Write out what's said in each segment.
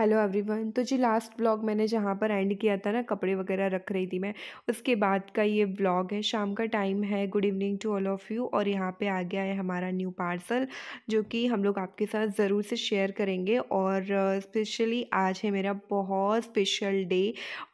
Hello everyone तो जी last blog मैंने जहाँ पर एंड किया था ना कपड़े वगैरह रख रही थी मैं उसके बाद का ये ब्लॉग है शाम का टाइम है good evening to all of you और यहाँ पे आ गया है हमारा न्यू पार्सल जो कि हम लोग आपके साथ ज़रूर से शेयर करेंगे और स्पेशली uh, आज है मेरा बहुत स्पेशल डे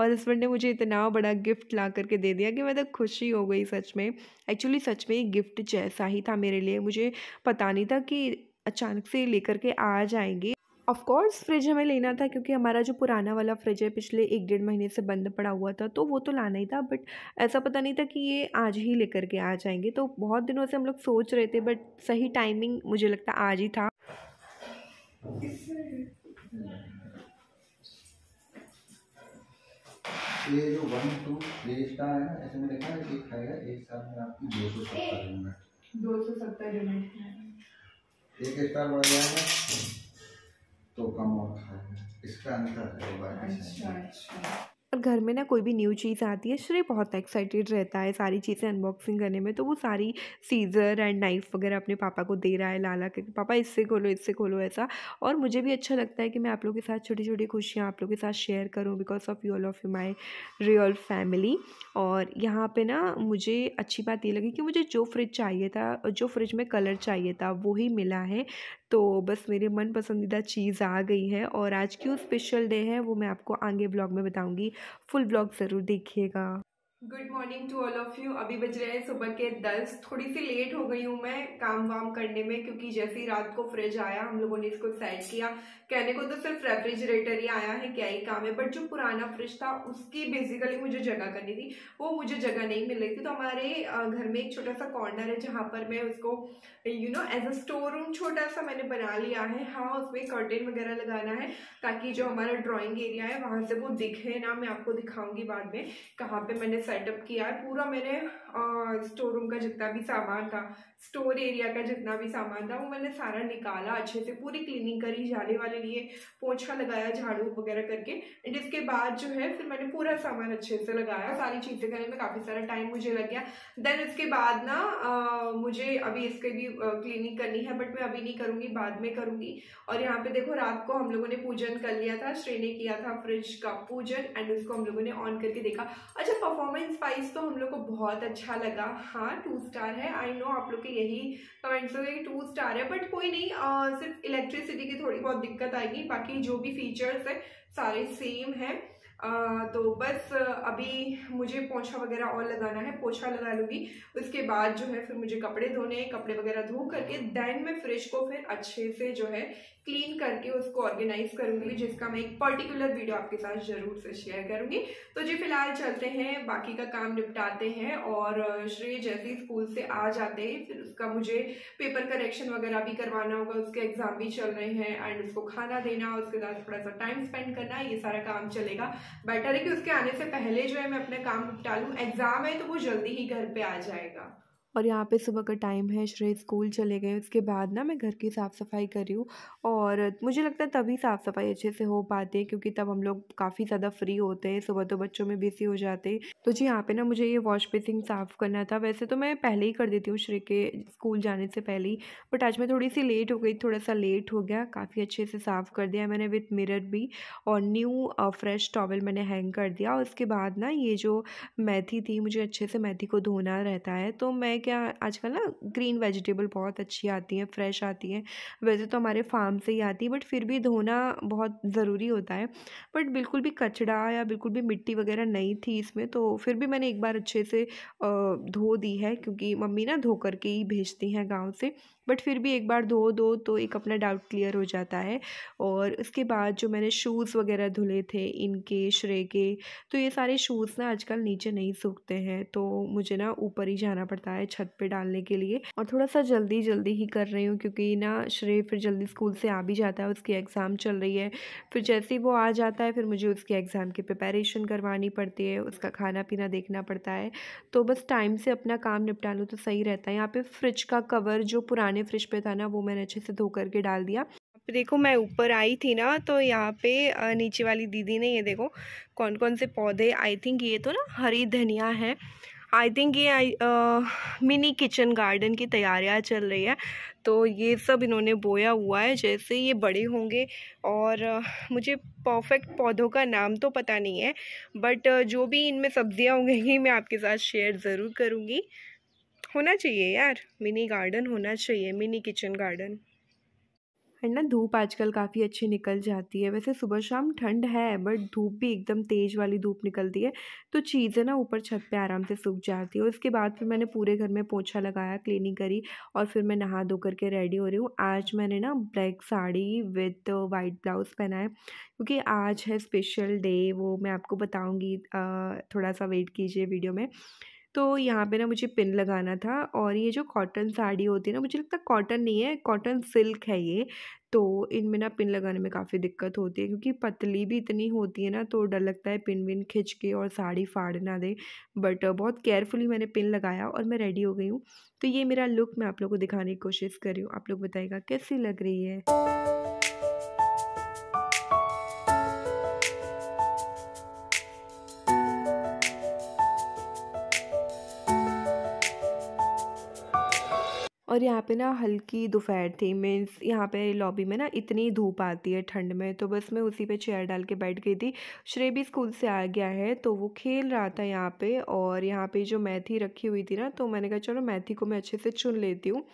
और हस्बेंड ने मुझे इतना बड़ा गिफ्ट ला करके दे दिया कि मैं तो खुशी हो गई सच में एक्चुअली सच में गिफ्ट जैसा ही था मेरे लिए मुझे पता नहीं था कि अचानक से लेकर के आ जाएंगे ऑफ़ फ्रिज हमें लेना था क्योंकि हमारा जो पुराना वाला फ्रिज है पिछले एक डेढ़ महीने से बंद पड़ा हुआ था तो वो तो लाना ही था बट ऐसा पता नहीं था कि ये आज ही लेकर के आ जाएंगे तो बहुत दिनों से हम लोग सोच रहे थे बट सही टाइमिंग मुझे लगता आज ही था ये जो वन टू थ्री स्टार है ना ऐसे में देखा है एक खाएगा एक साल में आपकी दो सौ सत्तर यूनिट दो सौ सत्तर यूनिट एक स्टार बढ़ जाएगा तो कम और इसका अंतर है अच्छा, अच्छा। घर में ना कोई भी न्यू चीज़ आती है श्रेय बहुत एक्साइटेड रहता है सारी चीज़ें अनबॉक्सिंग करने में तो वो सारी सीज़र एंड नाइफ़ वगैरह अपने पापा को दे रहा है लाला के पापा इससे खोलो इससे खोलो ऐसा और मुझे भी अच्छा लगता है कि मैं आप लोगों के साथ छोटी छोटी खुशियाँ आप लोगों के साथ शेयर करूँ because of you all of you my real family और यहाँ पर ना मुझे अच्छी बात ये लगी कि मुझे जो फ्रिज चाहिए था जो फ्रिज में कलर चाहिए था वो ही मिला है तो बस मेरे मन पसंदीदा चीज़ आ गई है और आज क्यों स्पेशल डे है वो मैं आपको आगे ब्लॉग में बताऊँगी फुल ब्लॉग ज़रूर देखिएगा good morning to all of you अभी बज रहे हैं सुबह के दस थोड़ी सी लेट हो गई हूँ मैं काम वाम करने में क्योंकि जैसे ही रात को फ्रिज आया हम लोगों ने इसको सेट किया कहने को तो सिर्फ रेफ्रिजरेटर ही आया है क्या ही काम है बट जो पुराना फ्रिज था उसकी बेसिकली मुझे जगह करनी थी वो मुझे जगह नहीं मिल रही थी तो हमारे घर में एक छोटा सा कॉर्नर है जहाँ पर मैं उसको you know as a store room छोटा सा मैंने बना लिया है हाँ उसमें कर्टेन वगैरह लगाना है ताकि जो हमारा ड्रॉइंग एरिया है वहाँ से वो दिखे ना मैं आपको दिखाऊंगी बाद में कहाँ पर मैंने सेटअप किया है पूरा मैंने स्टोर रूम का जितना भी सामान था स्टोर एरिया का जितना भी सामान था वो मैंने सारा निकाला अच्छे से पूरी क्लीनिंग करी जाने वाले लिए पोछा लगाया झाड़ू वगैरह करके एंड इसके बाद जो है फिर मैंने पूरा सामान अच्छे से लगाया सारी चीज़ें करने में काफ़ी सारा टाइम मुझे लग गया देन इसके बाद ना आ, मुझे अभी इसके भी क्लीनिंग करनी है बट मैं अभी नहीं करूँगी बाद में करूँगी और यहाँ पे देखो रात को हम लोगों ने पूजन कर लिया था श्रेणी किया था फ्रिज का पूजन एंड उसको हम लोगों ने ऑन करके देखा अच्छा परफॉर्मेंस पॉइंट्स वाइज तो हम लोग को बहुत अच्छा लगा हाँ टू स्टार है आई नो आप लोग के यही कमेंट्स होंगे टू स्टार है बट कोई नहीं आ, सिर्फ इलेक्ट्रिसिटी की थोड़ी बहुत दिक्कत आएगी बाकी जो भी फीचर्स है सारे सेम है तो बस अभी मुझे पोछा वगैरह और लगाना है पोछा लगा लूँगी उसके बाद जो है फिर मुझे कपड़े धोने कपड़े वगैरह धो करके देन मैं फ्रिज को फिर अच्छे से जो है क्लीन करके उसको ऑर्गेनाइज करूँगी जिसका मैं एक पर्टिकुलर वीडियो आपके साथ ज़रूर से शेयर करूँगी तो जी फिलहाल चलते हैं बाकी का काम निपटाते हैं और श्रेय जैसे स्कूल से आ जाते हैं फिर उसका मुझे पेपर करेक्शन वगैरह भी करवाना होगा उसके एग्ज़ाम भी चल रहे हैं एंड उसको खाना देना उसके साथ थोड़ा सा टाइम स्पेंड करना ये सारा काम चलेगा बेटर है कि उसके आने से पहले जो है मैं अपने काम निपटा लूँ एग्ज़ाम है तो वो जल्दी ही घर पे आ जाएगा और यहाँ पे सुबह का टाइम है श्रेय स्कूल चले गए उसके बाद ना मैं घर की साफ़ सफाई कर रही हूँ और मुझे लगता है तभी साफ़ सफाई अच्छे से हो पाती है क्योंकि तब हम लोग काफ़ी ज़्यादा फ्री होते हैं सुबह तो बच्चों में बिजी हो जाते तो जी यहाँ पे ना मुझे ये वॉश बेसिन साफ़ करना था वैसे तो मैं पहले ही कर देती हूँ श्रेय के स्कूल जाने से पहले ही बट आज मैं थोड़ी सी लेट हो गई थोड़ा सा लेट हो गया काफ़ी अच्छे से साफ़ कर दिया मैंने विथ मिरर भी और न्यू फ्रेश टॉवल मैंने हैंग कर दिया उसके बाद ना ये जो मैथी थी मुझे अच्छे से मैथी को धोना रहता है तो मैं क्या आजकल ना ग्रीन वेजिटेबल बहुत अच्छी आती है फ्रेश आती है वैसे तो हमारे फार्म से ही आती है बट फिर भी धोना बहुत ज़रूरी होता है बट बिल्कुल भी कचड़ा या बिल्कुल भी मिट्टी वगैरह नहीं थी इसमें तो फिर भी मैंने एक बार अच्छे से धो दी है क्योंकि मम्मी ना धो करके ही भेजती हैं गाँव से बट फिर भी एक बार धो दो तो एक अपना डाउट क्लियर हो जाता है और उसके बाद जो मैंने शूज़ वगैरह धुले थे इनके श्रेय के तो ये सारे शूज़ ना आजकल नीचे नहीं सूखते हैं तो मुझे ना ऊपर ही जाना पड़ता है छत पे डालने के लिए और थोड़ा सा जल्दी जल्दी ही कर रही हूँ क्योंकि ना श्रेय फिर जल्दी स्कूल से आ भी जाता है उसकी एग्ज़ाम चल रही है फिर जैसे ही वो आ जाता है फिर मुझे उसके एग्ज़ाम की प्रिपेरेशन करवानी पड़ती है उसका खाना पीना देखना पड़ता है तो बस टाइम से अपना काम निपटा लूँ तो सही रहता है यहाँ पे फ्रिज का कवर जो पुराना पुराने फ्रिज पे था ना वो मैंने अच्छे से धो करके डाल दिया देखो मैं ऊपर आई थी ना तो यहाँ पे नीचे वाली दीदी ने ये देखो कौन कौन से पौधे आई थिंक ये तो ना हरी धनिया है आई थिंक ये आई मिनी किचन गार्डन की तैयारियाँ चल रही है तो ये सब इन्होंने बोया हुआ है जैसे ये बड़े होंगे और आ, मुझे परफेक्ट पौधों का नाम तो पता नहीं है बट जो भी इनमें सब्जियां होंगी मैं आपके साथ शेयर ज़रूर करूँगी होना चाहिए यार मिनी गार्डन होना चाहिए मिनी किचन गार्डन है ना धूप आजकल काफ़ी अच्छी निकल जाती है वैसे सुबह शाम ठंड है बट धूप भी एकदम तेज़ वाली धूप निकलती है तो चीज़ें ना ऊपर छत पे आराम से सूख जाती है उसके बाद फिर मैंने पूरे घर में पोछा लगाया क्लीनिंग करी और फिर मैं नहा धो करके रेडी हो रही हूँ आज मैंने ना black sari with white blouse पहना है क्योंकि आज है स्पेशल डे वो मैं आपको बताऊँगी थोड़ा सा वेट कीजिए वीडियो में तो यहाँ पे ना मुझे पिन लगाना था और ये जो कॉटन साड़ी होती है ना मुझे लगता कॉटन नहीं है कॉटन सिल्क है ये तो इनमें ना पिन लगाने में काफ़ी दिक्कत होती है क्योंकि पतली भी इतनी होती है ना तो डर लगता है पिन विन खिंच के और साड़ी फाड़ ना दे बट बहुत केयरफुली मैंने पिन लगाया और मैं रेडी हो गई हूँ तो ये मेरा लुक मैं आप लोग को दिखाने की कोशिश कर रही हूँ आप लोग बताएगा कैसी लग रही है और यहाँ पे ना हल्की दोपहर थी मीन्स यहाँ पे लॉबी में ना इतनी धूप आती है ठंड में तो बस मैं उसी पे चेयर डाल के बैठ गई थी श्रेय भी स्कूल से आ गया है तो वो खेल रहा था यहाँ पे और यहाँ पे जो मैथी रखी हुई थी ना तो मैंने कहा चलो मैथी को मैं अच्छे से चुन लेती हूँ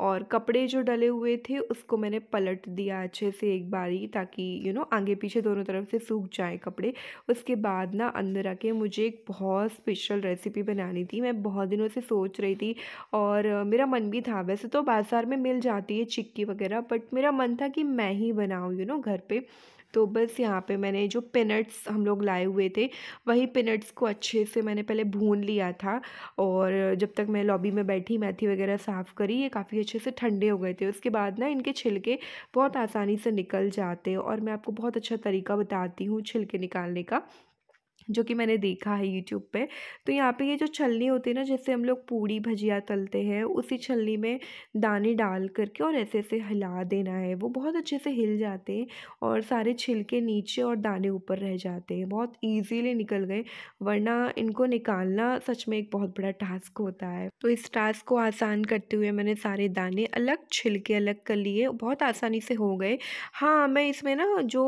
और कपड़े जो डले हुए थे उसको मैंने पलट दिया अच्छे से एक बारी ताकि यू नो आगे पीछे दोनों तरफ से सूख जाए कपड़े उसके बाद ना अंदर आके मुझे एक बहुत स्पेशल रेसिपी बनानी थी मैं बहुत दिनों से सोच रही थी और मेरा मन भी था वैसे तो बाज़ार में मिल जाती है चिक्की वगैरह बट मेरा मन था कि मैं ही बनाऊँ यू नो घर पर तो बस यहाँ पे मैंने जो पिनट्स हम लोग लाए हुए थे वही पिनट्स को अच्छे से मैंने पहले भून लिया था और जब तक मैं लॉबी में बैठी मैथी वगैरह साफ़ करी ये काफ़ी अच्छे से ठंडे हो गए थे उसके बाद ना इनके छिलके बहुत आसानी से निकल जाते और मैं आपको बहुत अच्छा तरीका बताती हूँ छिलके निकालने का जो कि मैंने देखा है यूट्यूब पे तो यहाँ पे ये जो छलनी होती है ना जैसे हम लोग पूड़ी भजिया तलते हैं उसी छलनी में दाने डाल करके और ऐसे ऐसे हिला देना है वो बहुत अच्छे से हिल जाते हैं और सारे छिलके नीचे और दाने ऊपर रह जाते हैं बहुत ईजीली निकल गए वरना इनको निकालना सच में एक बहुत बड़ा टास्क होता है तो इस टास्क को आसान करते हुए मैंने सारे दाने अलग छिलके अलग कर लिए बहुत आसानी से हो गए हाँ मैं इसमें ना जो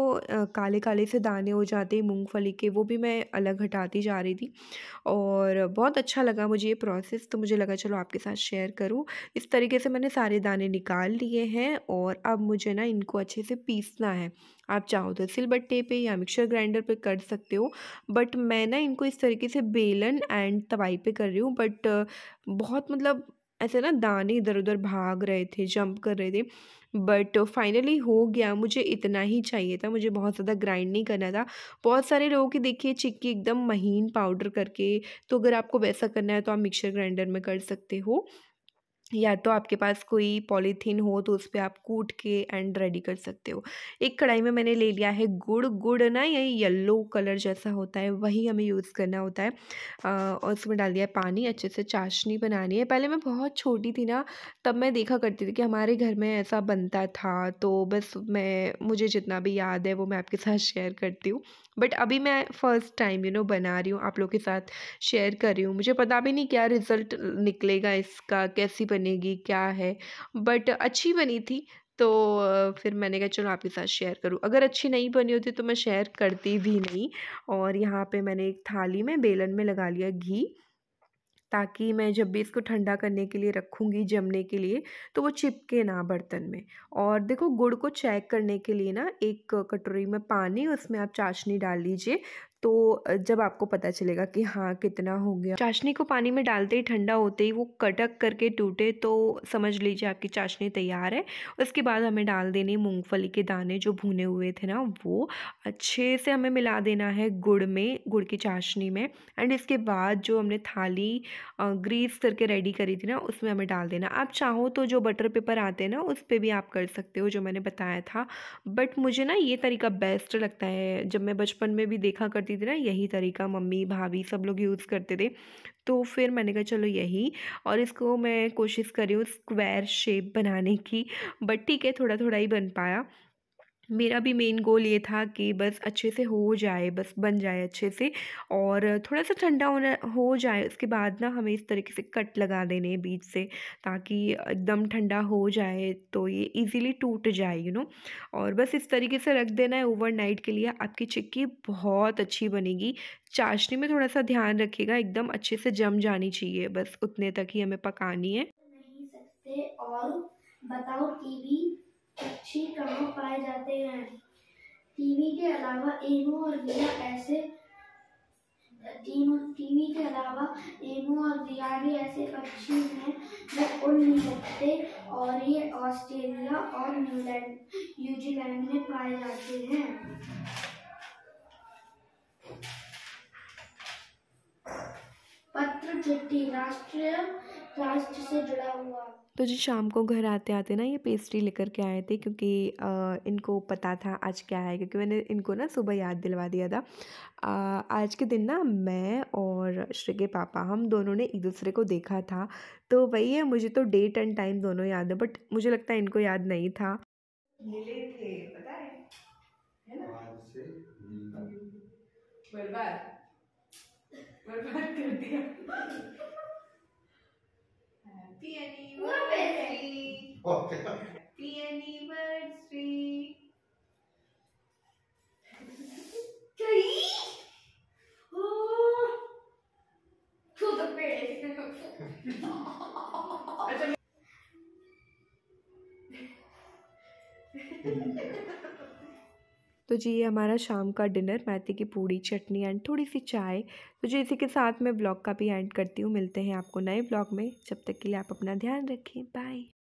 काले काले से दाने हो जाते हैं मूँगफली के वो भी मैं अलग हटाती जा रही थी और बहुत अच्छा लगा मुझे ये प्रोसेस तो मुझे लगा चलो आपके साथ शेयर करूँ इस तरीके से मैंने सारे दाने निकाल लिए हैं और अब मुझे ना इनको अच्छे से पीसना है आप चाहो तो सिलबट्टे पे या मिक्सर ग्राइंडर पे कर सकते हो बट मैं ना इनको इस तरीके से बेलन एंड तवाई पे कर रही हूँ बट बहुत मतलब ऐसे ना दाने इधर उधर भाग रहे थे जंप कर रहे थे बट फाइनली हो गया मुझे इतना ही चाहिए था मुझे बहुत ज़्यादा ग्राइंड नहीं करना था बहुत सारे लोगों की देखिए चिक्की एकदम महीन पाउडर करके तो अगर आपको वैसा करना है तो आप मिक्सर ग्राइंडर में कर सकते हो या तो आपके पास कोई पॉलीथीन हो तो उस पर आप कूट के एंड रेडी कर सकते हो एक कढ़ाई में मैंने ले लिया है गुड़ गुड़ ना ये येलो कलर जैसा होता है वही हमें यूज़ करना होता है आ, और उसमें डाल दिया है पानी अच्छे से चाशनी बनानी है पहले मैं बहुत छोटी थी ना तब मैं देखा करती थी कि हमारे घर में ऐसा बनता था तो बस मैं मुझे जितना भी याद है वो मैं आपके साथ शेयर करती हूँ बट अभी मैं फ़र्स्ट टाइम यू नो बना रही हूँ आप लोग के साथ शेयर कर रही हूँ मुझे पता भी नहीं क्या रिज़ल्ट निकलेगा इसका कैसी बनेगी क्या है बट अच्छी बनी थी तो फिर मैंने कहा चलो आपके साथ शेयर करूँ अगर अच्छी नहीं बनी होती तो मैं शेयर करती भी नहीं और यहाँ पे मैंने एक थाली में बेलन में लगा लिया घी ताकि मैं जब भी इसको ठंडा करने के लिए रखूँगी जमने के लिए तो वो चिपके ना बर्तन में और देखो गुड़ को चेक करने के लिए ना एक कटोरी में पानी उसमें आप चाशनी डाल लीजिए तो जब आपको पता चलेगा कि हाँ कितना हो गया चाशनी को पानी में डालते ही ठंडा होते ही वो कटक करके टूटे तो समझ लीजिए आपकी चाशनी तैयार है उसके बाद हमें डाल देने मूंगफली के दाने जो भुने हुए थे ना वो अच्छे से हमें मिला देना है गुड़ में गुड़ की चाशनी में एंड इसके बाद जो हमने थाली ग्रीस करके रेडी करी थी ना उसमें हमें डाल देना आप चाहो तो जो बटर पेपर आते हैं ना उस पर भी आप कर सकते हो जो मैंने बताया था बट मुझे ना ये तरीका बेस्ट लगता है जब मैं बचपन में भी देखा करती थी ना यही तरीका मम्मी भाभी सब लोग यूज़ करते थे तो फिर मैंने कहा चलो यही और इसको मैं कोशिश करी हूँ स्क्वायर शेप बनाने की बट ठीक है थोड़ा थोड़ा ही बन पाया मेरा भी मेन गोल ये था कि बस अच्छे से हो जाए बस बन जाए अच्छे से और थोड़ा सा ठंडा होना हो जाए उसके बाद ना हमें इस तरीके से कट लगा देने बीच से ताकि एकदम ठंडा हो जाए तो ये इजीली टूट जाए यू नो और बस इस तरीके से रख देना है ओवरनाइट के लिए आपकी चिक्की बहुत अच्छी बनेगी चाशनी में थोड़ा सा ध्यान रखिएगा एकदम अच्छे से जम जानी चाहिए बस उतने तक ही हमें पकानी है नहीं सकते और बताओ टीवी पक्षी कहाँ पाए जाते हैं टीवी के अलावा एमू और दिया ऐसे टीवी के अलावा एमू और दिया भी ऐसे पक्षी हैं जो उड़ नहीं सकते और ये ऑस्ट्रेलिया और न्यूजीलैंड न्यूजीलैंड में पाए जाते हैं पत्र चिट्ठी राष्ट्रीय से जुड़ा हुआ तो जी शाम को घर आते आते ना ये पेस्ट्री लेकर के आए थे क्योंकि आ, इनको पता था आज क्या है क्योंकि मैंने इनको ना सुबह याद दिलवा दिया था आ, आज के दिन ना मैं और श्री के पापा हम दोनों ने एक दूसरे को देखा था तो वही है मुझे तो डेट एंड टाइम दोनों याद है बट मुझे लगता है इनको याद नहीं था मिले थे पता है, है ना? Happy anniversary. Okay. Happy anniversary. Kari? Oh. To the bed. तो जी ये हमारा शाम का डिनर मैथी की पूड़ी चटनी एंड थोड़ी सी चाय तो जी इसी के साथ मैं ब्लॉग का भी एंड करती हूँ मिलते हैं आपको नए ब्लॉग में जब तक के लिए आप अपना ध्यान रखें बाय